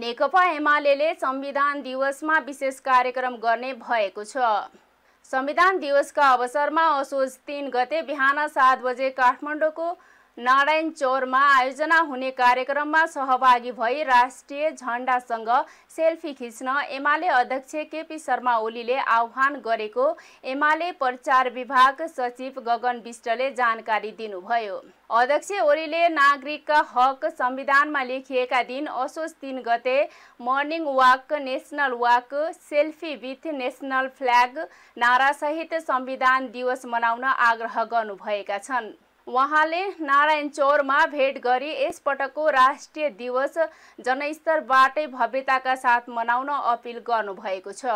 नेकपा एमाले संविधान दिवसमा विशेष कार्यक्रम गर्ने भएको छ संविधान दिवसका अवसरमा असोज तिन गते बिहान सात बजे काठमाडौँको नारायण चोरमा आयोजना हुने कार्यक्रममा सहभागी भई राष्ट्रिय झण्डासँग सेल्फी खिच्न एमाले अध्यक्ष केपी शर्मा ओलीले आह्वान गरेको एमाले प्रचार विभाग सचिव गगन विष्टले जानकारी दिनुभयो अध्यक्ष ओलीले नागरिकका हक संविधानमा लेखिएका दिन असोज तिन गते morning walk national walk selfie with national flag नारासहित संविधान दिवस मनाउन आग्रह गर्नुभएका छन् उहाँले नारायण चौरमा भेट गरी यसपटकको राष्ट्रिय दिवस जनस्तरबाटै भव्यताका साथ मनाउन अपिल गर्नुभएको छ